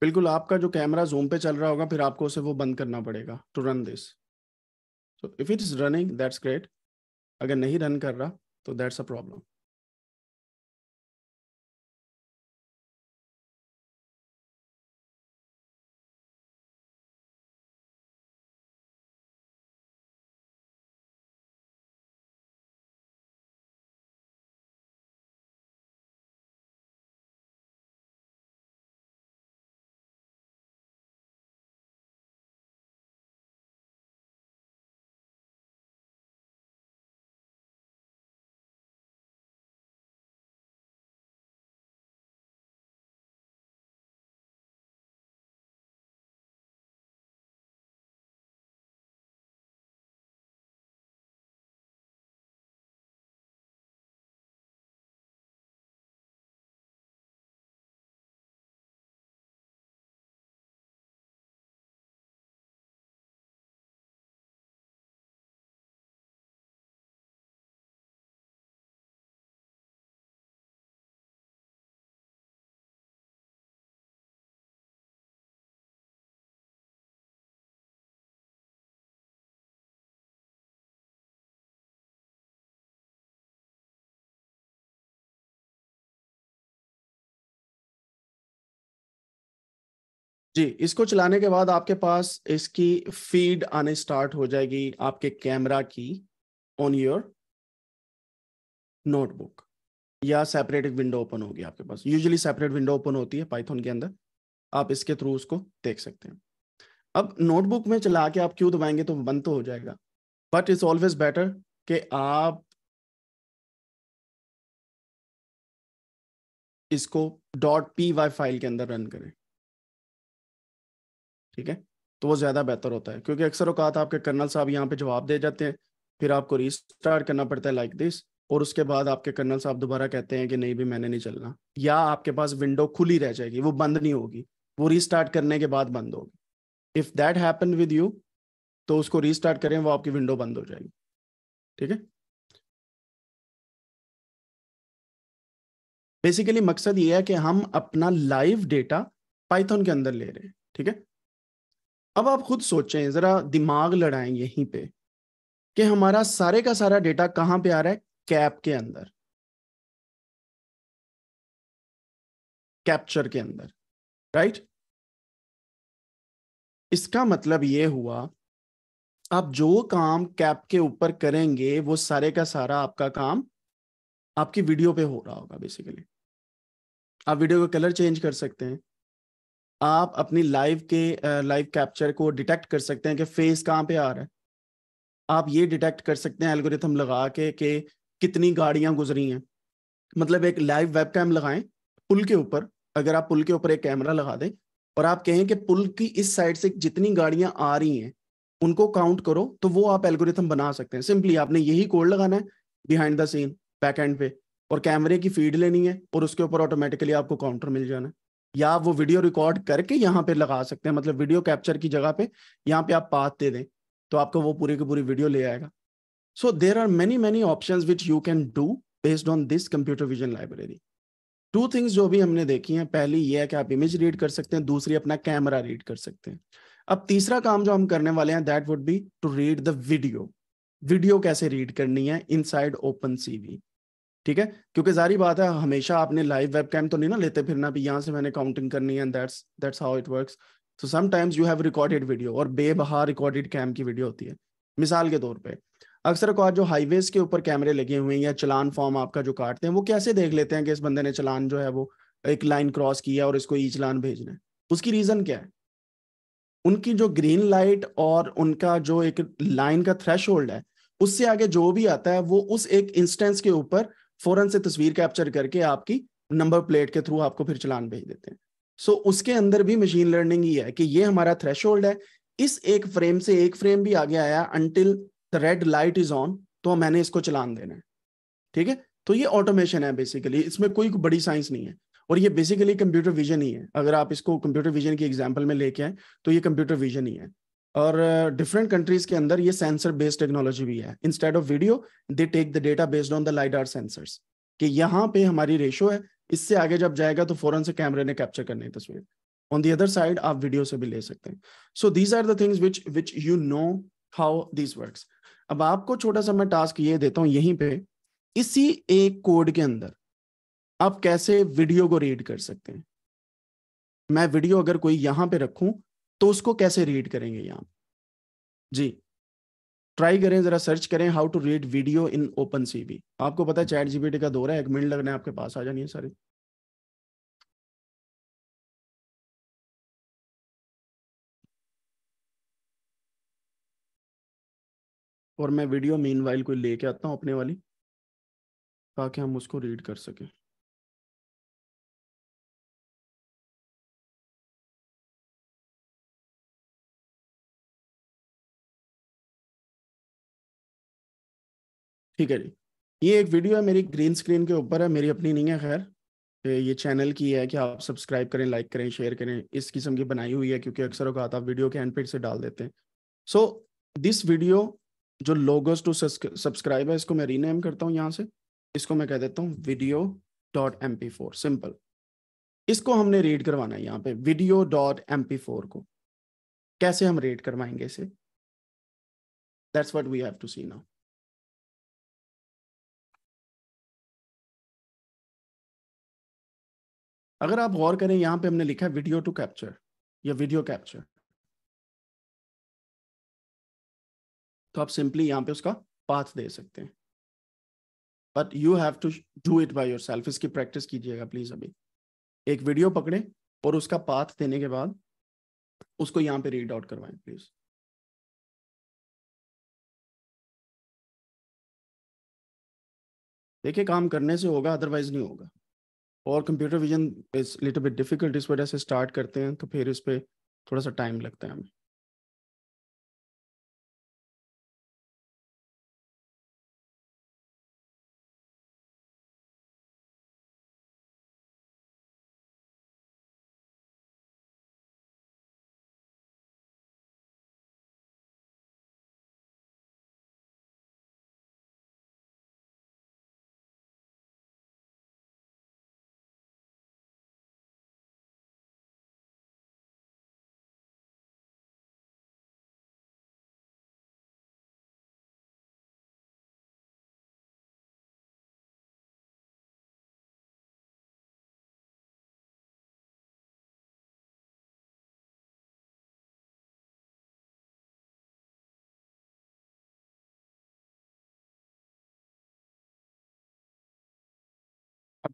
Speaker 2: बिल्कुल आपका जो कैमरा जूम पे चल रहा होगा फिर आपको उसे वो बंद करना पड़ेगा to run this so if it is running that's great अगर नहीं रन कर रहा तो दैट्स अ प्रॉब्लम जी इसको चलाने के बाद आपके पास
Speaker 1: इसकी फीड आने स्टार्ट हो जाएगी आपके कैमरा की ऑन योर नोटबुक या सेपरेट एक विंडो ओपन होगी आपके पास यूजुअली सेपरेट विंडो ओपन होती है पाइथन के अंदर आप इसके थ्रू उसको देख सकते हैं अब नोटबुक में चला के आप क्यों दबाएंगे तो बंद तो हो जाएगा बट इट्स ऑलवेज बेटर
Speaker 2: कि आप इसको डॉट पी वाई फाइल के अंदर रन करें ठीक है तो वो ज़्यादा
Speaker 1: बेहतर होता है क्योंकि अक्सर अवकात आपके कर्नल साहब यहाँ पे जवाब दे जाते हैं फिर आपको रिस्टार्ट करना पड़ता है लाइक दिस और उसके बाद आपके कर्नल साहब दोबारा कहते हैं कि नहीं भी मैंने नहीं चलना या आपके पास विंडो खुली रह जाएगी वो बंद नहीं होगी वो रिस्टार्ट करने के बाद बंद होगी if that happen
Speaker 2: with you तो उसको रिस्टार्ट करें वो आपकी विंडो बंद हो जाएगी ठीक है बेसिकली मकसद ये है कि हम अपना लाइव डेटा पाइथन के अंदर ले रहे हैं ठीक है अब आप खुद
Speaker 1: सोचें जरा दिमाग लड़ाएं यहीं पे कि हमारा सारे का सारा डेटा कहां पे
Speaker 2: आ रहा है कैप के अंदर कैप्चर के अंदर राइट इसका मतलब
Speaker 1: ये हुआ आप जो काम कैप के ऊपर करेंगे वो सारे का सारा आपका काम आपकी वीडियो पे हो रहा होगा बेसिकली आप वीडियो का कलर चेंज कर सकते हैं आप अपनी लाइव के लाइव कैप्चर को डिटेक्ट कर सकते हैं कि फेस कहाँ पे आ रहा है आप ये डिटेक्ट कर सकते हैं एल्गोरिथम लगा के कि कितनी गाड़ियां गुजरी हैं मतलब एक लाइव वेबकैम लगाएं पुल के ऊपर अगर आप पुल के ऊपर एक कैमरा लगा दें और आप कहें कि पुल की इस साइड से जितनी गाड़ियां आ रही हैं उनको काउंट करो तो वो आप एल्गोरिथम बना सकते हैं सिंपली आपने यही कोड लगाना है behind the scene back end पे और कैमरे की फीड लेनी है और उसके ऊपर ऑटोमेटिकली आपको काउंटर मिल जाना है या वो वीडियो रिकॉर्ड करके यहाँ पे लगा सकते हैं मतलब वीडियो कैप्चर की जगह पे यहाँ पे आप पाथ दे दें तो आपको वो पूरी की पूरी वीडियो ले आएगा so there are many many option which you can do based on this computer vision library two things जो भी हमने देखी हैं पहली ये है कि आप इमेज रीड कर सकते हैं दूसरी अपना कैमरा रीड कर सकते हैं अब तीसरा काम जो हम करने वाले हैं that would be to read the video video कैसे रीड करनी है इनसाइड ओपन सीवी ठीक है क्योंकि जारी बात है हमेशा आपने लाइव वेब कैम तो नहीं ना लेते फिरना भी यहाँ से मैंने काउंटिंग करनी है that's that's how it works तो sometimes you have recorded video और बेबहा रिकॉर्डेड कैम की वीडियो होती है मिसाल के तौर पर अक्सर को जो हाईवेज के ऊपर कैमरे लगे हुए हैं या चलान फॉर्म आपका जो काटते हैं वो कैसे देख लेते हैं कि इस बंदे ने चलान जो है वो एक लाइन क्रॉस किया और इसको ई चलान भेजना है उसकी रीजन क्या है उनकी जो ग्रीन लाइट और उनका जो एक लाइन का थ्रेश है उससे आगे जो भी आता है वो उस एक इंस्टेंस के ऊपर फौरन से तस्वीर कैप्चर करके आपकी नंबर प्लेट के थ्रू आपको फिर चलान भेज देते हैं सो so, उसके अंदर भी मशीन लर्निंग ही है कि ये हमारा थ्रेश है इस एक फ्रेम से एक फ्रेम भी आगे आया until the red light is on तो मैंने इसको चलान देना है ठीक है तो ये ऑटोमेशन है बेसिकली इसमें कोई बड़ी साइंस नहीं है और ये बेसिकली कंप्यूटर विजन ही है अगर आप इसको कंप्यूटर विजन की एग्जाम्पल में लेके आए तो ये कंप्यूटर विजन ही है और डिफरेंट uh, कंट्रीज के अंदर ये सेंसर बेस्ड टेक्नोलॉजी भी है instead of video they take the data based on the lidar sensors कि यहाँ पे हमारी रेशो है इससे आगे जब जाएगा तो फौरन से कैमरे ने कैप्चर करनी है तस्वीर ऑन दी अदर साइड आप वीडियो से भी ले सकते हैं so these are the things which which you know how this work अब आपको छोटा सा मैं टास्क ये देता हूँ यहीं पे इसी एक कोड के अंदर आप कैसे वीडियो को रीड कर सकते हैं मैं वीडियो अगर कोई यहां पे रखूं तो उसको कैसे रीड करेंगे यहाँ जी ट्राई करें जरा सर्च करें how to read video in open
Speaker 2: CV आपको पता है चैट जीपीटी का दौरा है एक मिनट लगना है आपके पास आ जानी है और मैं वीडियो मीन को लेके आता हूँ अपने वाली ताकि हम उसको रीड कर सकें ठीक है जी ये एक वीडियो है मेरी ग्रीन स्क्रीन के ऊपर है मेरी अपनी नहीं है खैर तो ये चैनल की है कि
Speaker 1: आप सब्सक्राइब करें लाइक करें शेयर करें इस किस्म की बनाई हुई है क्योंकि अक्सर होगा आप वीडियो के एंड पेड से डाल देते हैं सो दिस वीडियो जो लोगोस टू सब्सक्राइब है इसको मैं रीनेम करता हूँ यहाँ से इसको मैं कह देता हूँ video dot M P four simple इसको हमने रीड करवाना है यहाँ पे video dot M P four को कैसे हम रेड करवाएंगे
Speaker 2: इसे that's what we have to see now अगर आप गौर करें यहां पे हमने लिखा है वीडियो टू कैप्चर या वीडियो कैप्चर
Speaker 1: तो आप सिंपली यहां पे उसका पाथ दे सकते हैं but you have to do it by yourself इसकी प्रैक्टिस कीजिएगा प्लीज अभी एक
Speaker 2: वीडियो पकड़े और उसका पाथ देने के बाद उसको यहां पे रीड आउट करवाएं प्लीज़ देखिए काम करने से होगा अदरवाइज नहीं होगा और computer vision is little bit difficult इस वजह से स्टार्ट करते हैं तो फिर इस पर थोड़ा सा टाइम लगता है हमें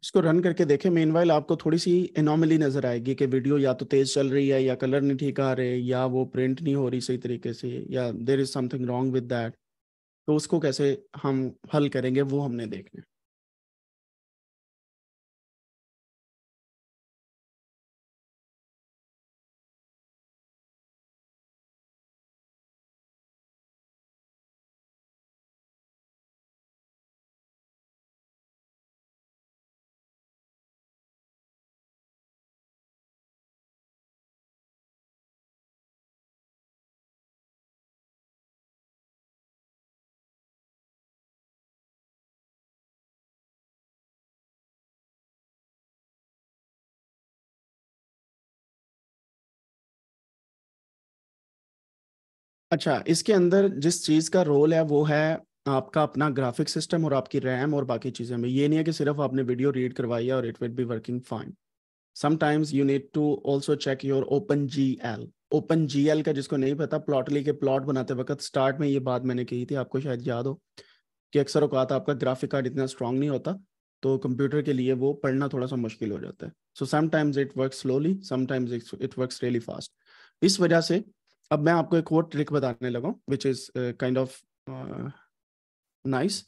Speaker 2: इसको रन करके देखें मेन वाइल आपको थोड़ी सी
Speaker 1: एनॉमली नजर आएगी कि वीडियो या तो तेज चल रही है या कलर नहीं ठीक आ रहे या वो प्रिंट नहीं हो रही सही
Speaker 2: तरीके से या there is something wrong with that तो उसको कैसे हम हल करेंगे वो हमने देखना है अच्छा इसके अंदर जिस चीज का रोल है वो है आपका अपना ग्राफिक सिस्टम और आपकी
Speaker 1: रैम और बाकी चीजें में ये नहीं है कि सिर्फ आपने वीडियो रीड करवाई है और it will be working fine sometimes you need to also check your open G L open G L का जिसको नहीं पता प्लॉटली के प्लॉट बनाते वक्त स्टार्ट में ये बात मैंने कही थी आपको शायद याद हो कि अक्सर अवकात आपका ग्राफिक कार्ड इतना स्ट्रांग नहीं होता तो कंप्यूटर के लिए वो पढ़ना थोड़ा सा मुश्किल हो जाता है so sometimes it work slowly sometimes it work really fast इस वजह से अब मैं आपको एक और ट्रिक बताने लगा which is kind of nice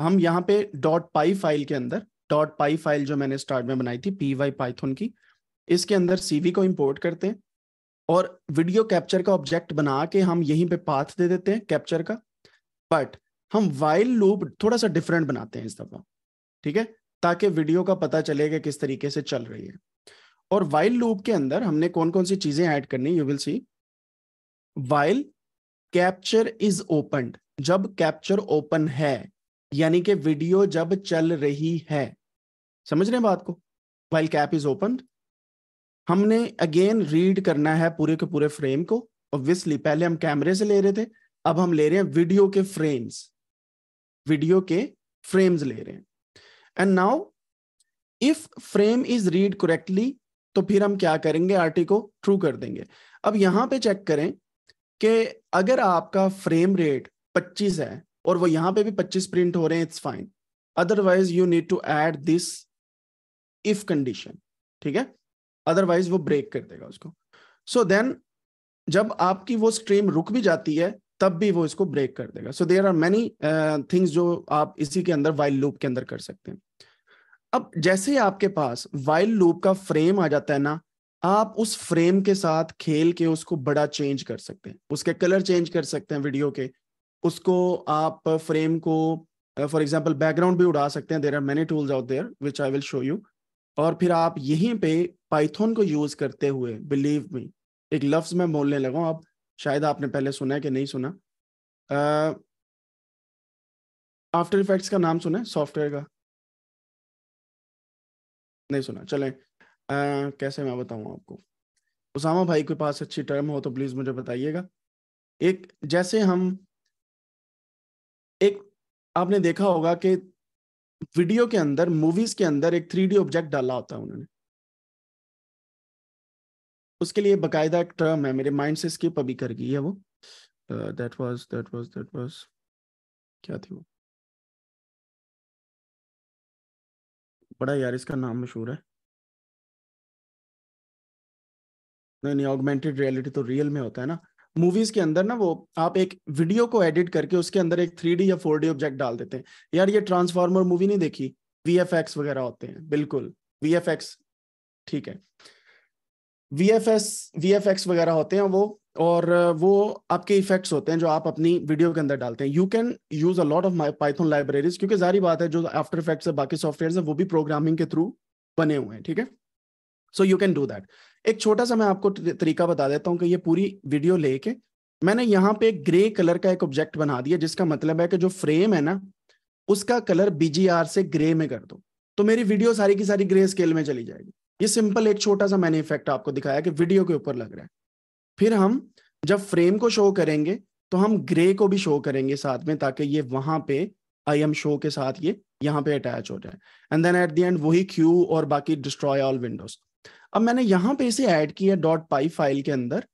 Speaker 1: हम यहाँ पे डॉट पाई फाइल के अंदर डॉट पाई फाइल जो मैंने स्टार्ट में बनाई थी पी वाई पाइथन की इसके अंदर सीवी को इंपोर्ट करते हैं और वीडियो कैप्चर का ऑब्जेक्ट बना के हम यहीं पे पाथ दे देते हैं कैप्चर का बट हम वाइल लूप थोड़ा सा डिफरेंट बनाते हैं इस दफा ठीक है ताकि वीडियो का पता चले कि किस तरीके से चल रही है और वाइल लूप के अंदर हमने कौन कौन सी चीजें ऐड करनी you will see while capture is open जब कैप्चर ओपन है यानी कि वीडियो जब चल रही है समझ रहे हैं बात को वाइल कैप इज ओपन हमने अगेन रीड करना है पूरे के पूरे फ्रेम को ऑब्वियसली पहले हम कैमरे से ले रहे थे अब हम ले रहे हैं वीडियो के फ्रेम्स वीडियो के फ्रेम्स ले रहे हैं and now if frame is read correctly तो फिर हम क्या करेंगे आरटी को ट्रू कर देंगे अब यहां पे चेक करें कि अगर आपका फ्रेम रेट 25 है और वो यहाँ पे भी 25 प्रिंट हो रहे हैं it's fine otherwise you need to add this if condition ठीक है अदरवाइज वो ब्रेक कर देगा उसको सो so देन जब आपकी वो स्ट्रीम रुक भी जाती है तब भी वो इसको ब्रेक कर देगा so there are many things जो आप इसी के अंदर वाइल्ड लूप के अंदर कर सकते हैं अब जैसे ही आपके पास वाइल्ड लूप का फ्रेम आ जाता है ना आप उस फ्रेम के साथ खेल के उसको बड़ा चेंज कर सकते हैं उसके कलर चेंज कर सकते हैं वीडियो के उसको आप फ्रेम को फॉर एग्जाम्पल बैकग्राउंड भी उड़ा सकते हैं there are many tools out there which I will show you और फिर आप यहीं पे पाइथन को यूज करते हुए बिलीव मी एक लफ्ज में बोलने लगा आप शायद आपने पहले
Speaker 2: सुना है कि नहीं सुना आफ्टर uh, इफेक्ट्स का नाम सुना है सॉफ्टवेयर का नहीं सुना चलें आ,
Speaker 1: कैसे मैं बताऊँ आपको उसामा भाई के पास अच्छी टर्म हो तो प्लीज़ मुझे बताइएगा एक जैसे हम एक आपने देखा होगा कि वीडियो के अंदर मूवीज के अंदर एक थ्री ऑब्जेक्ट डाला होता है उन्होंने उसके लिए बकायदा एक टर्म है मेरे माइंड से स्किप अभी कर गई है वो
Speaker 2: that was that was that was क्या थी वो बड़ा यार इसका नाम मशहूर है नहीं नहीं ऑगमेंटेड रियलिटी तो रियल में होता है ना मूवीज के अंदर ना
Speaker 1: वो आप एक वीडियो को एडिट करके उसके अंदर एक थ्री डी या फोर डी ऑब्जेक्ट डाल देते हैं यार ये ट्रांसफॉर्मर मूवी नहीं देखी वी वगैरह होते हैं बिल्कुल वी ठीक है वी एफ वगैरह होते हैं वो और वो आपके इफेक्ट्स होते हैं जो आप अपनी वीडियो के अंदर डालते हैं you can use a lot of my Python libraries क्योंकि जारी बात है जो आफ्टर इफेक्ट्स है बाकी सॉफ्टवेयर है वो भी प्रोग्रामिंग के थ्रू बने हुए हैं ठीक है so you can do that एक छोटा सा मैं आपको तरीका बता देता हूँ कि ये पूरी वीडियो लेके मैंने यहाँ पे एक ग्रे कलर का एक ऑब्जेक्ट बना दिया जिसका मतलब है कि जो फ्रेम है ना उसका कलर बीजीआर से ग्रे में कर दो तो मेरी वीडियो सारी की सारी ग्रे स्केल में चली जाएगी ये सिंपल एक छोटा सा मैंने इफेक्ट आपको दिखाया कि वीडियो के ऊपर लग रहा है फिर हम जब फ्रेम को शो करेंगे तो हम ग्रे को भी शो करेंगे साथ में ताकि ये वहां पे आई एम शो के साथ ये यहाँ पे अटैच हो जाए and then at the end वही क्यू और बाकी डिस्ट्रॉय ऑल विंडोज अब मैंने यहां पे इसे ऐड किया डॉट पाई फाइल के अंदर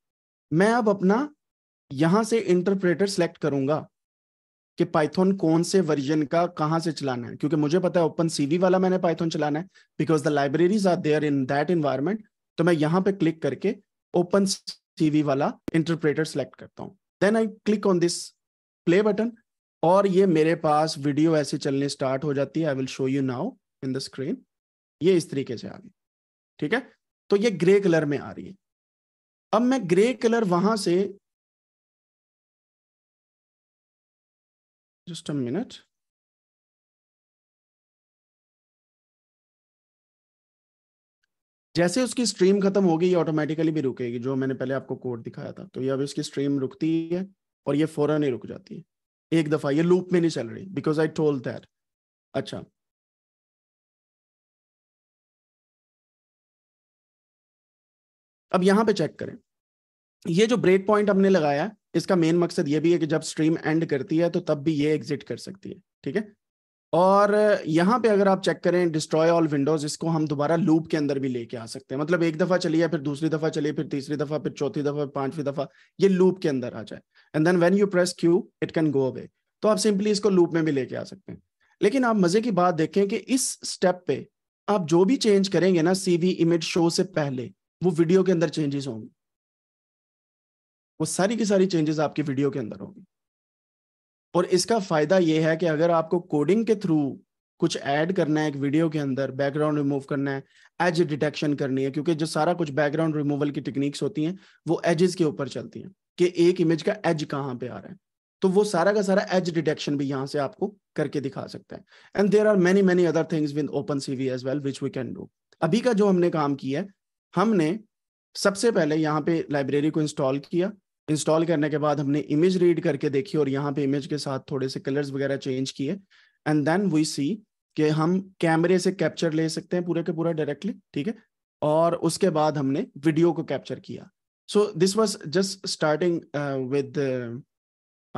Speaker 1: मैं अब अपना यहां से इंटरप्रेटर सेलेक्ट करूंगा कि पाइथन कौन से वर्जन का कहां से चलाना है क्योंकि मुझे पता है ओपन सीवी वाला मैंने पाइथन चलाना है because the libraries are there in that environment तो मैं यहां पे क्लिक करके ओपन सीवी वाला इंटरप्रेटर सेलेक्ट करता हूँ then I click on this play button और ये मेरे पास वीडियो ऐसे चलने स्टार्ट हो जाती है I will show you now in the screen ये इस तरीके से आ गई ठीक है
Speaker 2: तो ये ग्रे कलर में आ रही है अब मैं ग्रे कलर वहां से जस्ट अ मिनट जैसे उसकी
Speaker 1: स्ट्रीम खत्म होगी ये ऑटोमेटिकली भी रुकेगी जो मैंने पहले आपको कोड दिखाया था तो ये अब इसकी स्ट्रीम रुकती है
Speaker 2: और ये फौरन ही रुक जाती है एक दफा ये लूप में नहीं चल रही बिकॉज आई टोल्ड दैट अच्छा अब यहां पे चेक करें ये जो ब्रेक पॉइंट हमने लगाया इसका
Speaker 1: मेन मकसद ये भी है कि जब स्ट्रीम एंड करती है तो तब भी ये एग्जिट कर सकती है ठीक है और यहाँ पे अगर आप चेक करें डिस्ट्रॉय ऑल विंडोज इसको हम दोबारा लूप के अंदर भी लेके आ सकते हैं मतलब एक दफा चलिए फिर दूसरी दफा चलिए फिर तीसरी दफा फिर चौथी दफा पांचवी दफा ये लूप के अंदर आ जाए and then when you press Q it can go away तो आप सिंपली इसको लूप में भी लेके आ सकते हैं लेकिन आप मजे की बात देखें कि इस स्टेप पे आप जो भी चेंज करेंगे ना सीवी इमेज शो से पहले वो वीडियो के अंदर चेंजेस होंगी वो सारी की सारी चेंजेस आपकी वीडियो के अंदर होगी और इसका फायदा यह है कि अगर आपको कोडिंग के थ्रू कुछ ऐड करना है एक वीडियो के अंदर बैकग्राउंड रिमूव करना है एज डिटेक्शन करनी है क्योंकि जो सारा कुछ बैकग्राउंड रिमूवल की टेक्निक्स होती हैं वो एजेस के ऊपर चलती हैं कि एक इमेज का एज कहाँ पे आ रहा है तो वो सारा का सारा एज डिटेक्शन भी यहाँ से आपको करके दिखा सकता है and there are many many other things with open CV as well which we can do अभी का जो हमने काम किया है हमने सबसे पहले यहाँ पे लाइब्रेरी को इंस्टॉल किया इंस्टॉल करने के बाद हमने इमेज रीड करके देखी और यहाँ पे इमेज के साथ थोड़े से कलर्स वगैरह चेंज किए एंड देन वी सी कि हम कैमरे से कैप्चर ले सकते हैं पूरे के पूरा डायरेक्टली ठीक है और उसके बाद हमने वीडियो को कैप्चर किया so this was just starting with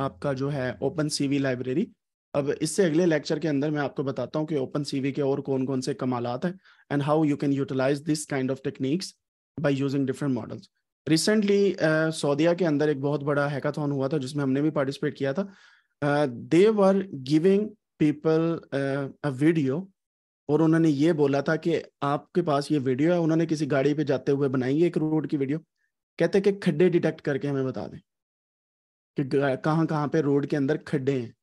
Speaker 1: आपका जो है ओपन सी लाइब्रेरी अब इससे अगले लेक्चर के अंदर मैं आपको बताता हूँ कि ओपन सीवी के और कौन कौन से कमालत हैं and how you can utilize this kind of techniques by using different models recently सऊदिया के अंदर एक बहुत बड़ा हैकाथन हुआ था जिसमें हमने भी पार्टिसिपेट किया था they were giving people a video और उन्होंने ये बोला था कि आपके पास ये वीडियो है उन्होंने किसी गाड़ी पे जाते हुए बनाई एक रोड की वीडियो कहते कि खड्डे डिटेक्ट करके हमें बता दें कि कहाँ कहाँ पे रोड के अंदर खड्डे हैं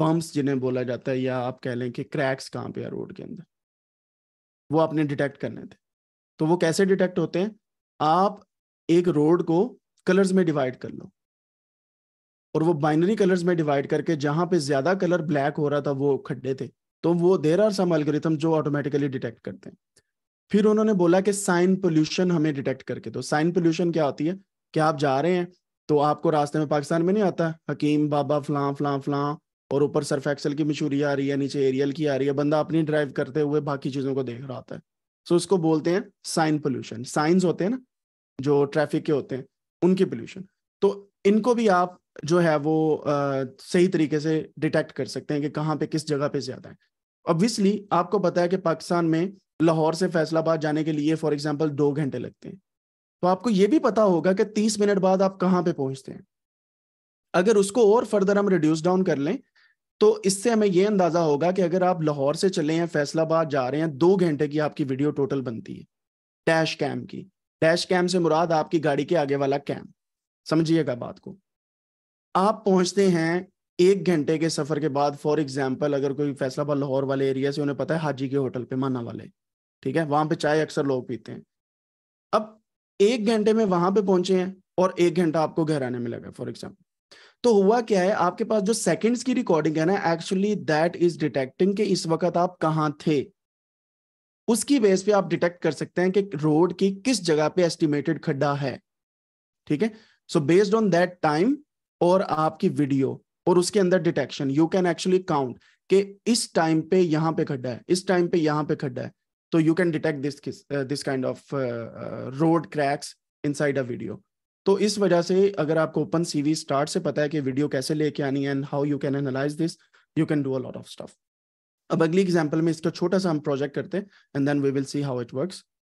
Speaker 1: बम्प्स जिन्हें बोला जाता है या आप कह लें कि क्रैक्स कहाँ पे है रोड के अंदर वो आपने डिटेक्ट करने थे तो वो कैसे डिटेक्ट होते हैं आप एक रोड को कलर्स में डिवाइड कर लो और वो बाइनरी कलर्स में डिवाइड करके जहां पे ज्यादा कलर ब्लैक हो रहा था वो खड्डे थे तो वो देर आर सम एल्गोरिथम जो ऑटोमेटिकली डिटेक्ट करते हैं फिर उन्होंने बोला कि साइन पोल्यूशन हमें डिटेक्ट करके तो साइन पोल्यूशन क्या होती है कि आप जा रहे हैं तो आपको रास्ते में पाकिस्तान में नहीं आता हकीम बाबा फलां फलां फलां और ऊपर सर्फ एक्सल की मशहूरी आ रही है नीचे एरियल की आ रही है बंदा अपनी ड्राइव करते हुए बाकी चीज़ों को देख रहा होता है सो so, बोलते हैं साइन पोल्यूशन साइंस होते हैं ना जो ट्रैफिक के होते हैं उनकी पोल्यूशन तो इनको भी आप जो है वो आ, सही तरीके से डिटेक्ट कर सकते हैं कि कहाँ पे किस जगह पे ज़्यादा है ऑब्वियसली आपको पता है कि पाकिस्तान में लाहौर से फैसलाबाद जाने के लिए फॉर एग्जाम्पल दो घंटे लगते हैं तो आपको ये भी पता होगा कि तीस मिनट बाद आप कहाँ पे पहुंचते हैं अगर उसको और फर्दर हम रिड्यूस डाउन कर लें तो इससे हमें ये अंदाजा होगा कि अगर आप लाहौर से चले हैं फैसलाबाद जा रहे हैं दो घंटे की आपकी वीडियो टोटल बनती है डैश कैम की डैश कैम से मुराद आपकी गाड़ी के आगे वाला कैम समझिएगा बात को आप पहुंचते हैं एक घंटे के सफर के बाद फॉर एग्जाम्पल अगर कोई फैसलाबाद लाहौर वाले एरिया से उन्हें पता है हाजी के होटल पे माना वाले ठीक है वहां पे चाय अक्सर लोग पीते हैं अब एक घंटे में वहां पे पहुंचे हैं और एक घंटा आपको घर आने में लगा फॉर एग्जाम्पल तो हुआ क्या है आपके पास जो सेकंड्स की रिकॉर्डिंग है ना एक्चुअली दैट इज डिटेक्टिंग कि इस वक्त आप कहाँ थे उसकी बेस पे आप डिटेक्ट कर सकते हैं कि रोड की किस जगह पे एस्टिमेटेड खड्डा है ठीक है so based on that time और आपकी वीडियो और उसके अंदर detection you can actually count कि इस टाइम पे यहाँ पे खड्डा है इस टाइम पे यहाँ पे खड्डा है तो you can detect this this kind of road cracks inside a video तो इस वजह से अगर आपको ओपन सीवी स्टार्ट से पता है कि वीडियो कैसे लेके आनी है and how you can analyze this you can do a lot of stuff
Speaker 2: अब अगली एग्जाम्पल में इसका छोटा सा हम प्रोजेक्ट करते हैं and then we will see how it works